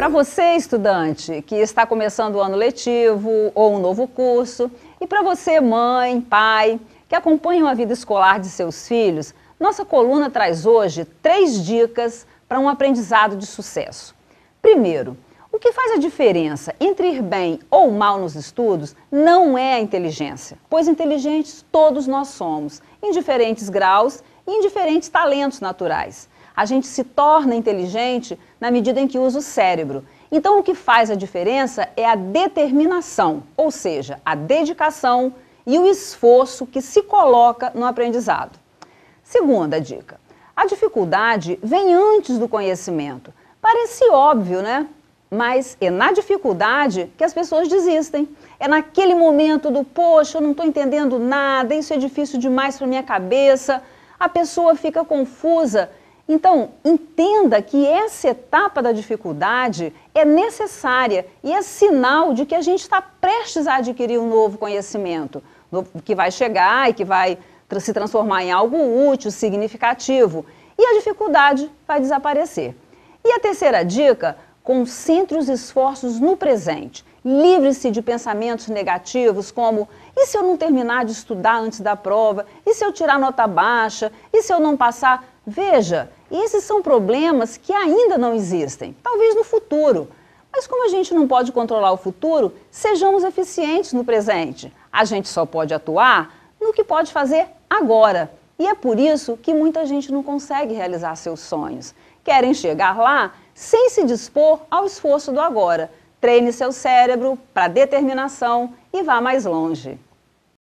Para você, estudante, que está começando o ano letivo ou um novo curso, e para você, mãe, pai, que acompanha a vida escolar de seus filhos, nossa coluna traz hoje três dicas para um aprendizado de sucesso. Primeiro, o que faz a diferença entre ir bem ou mal nos estudos não é a inteligência, pois inteligentes todos nós somos, em diferentes graus e em diferentes talentos naturais. A gente se torna inteligente na medida em que usa o cérebro. Então, o que faz a diferença é a determinação, ou seja, a dedicação e o esforço que se coloca no aprendizado. Segunda dica: a dificuldade vem antes do conhecimento. Parece óbvio, né? Mas é na dificuldade que as pessoas desistem. É naquele momento do, poxa, eu não estou entendendo nada, isso é difícil demais para minha cabeça. A pessoa fica confusa então, entenda que essa etapa da dificuldade é necessária e é sinal de que a gente está prestes a adquirir um novo conhecimento, que vai chegar e que vai se transformar em algo útil, significativo, e a dificuldade vai desaparecer. E a terceira dica, concentre os esforços no presente. Livre-se de pensamentos negativos como e se eu não terminar de estudar antes da prova? E se eu tirar nota baixa? E se eu não passar? Veja, esses são problemas que ainda não existem, talvez no futuro. Mas como a gente não pode controlar o futuro, sejamos eficientes no presente. A gente só pode atuar no que pode fazer agora. E é por isso que muita gente não consegue realizar seus sonhos. Querem chegar lá sem se dispor ao esforço do agora. Treine seu cérebro para determinação e vá mais longe.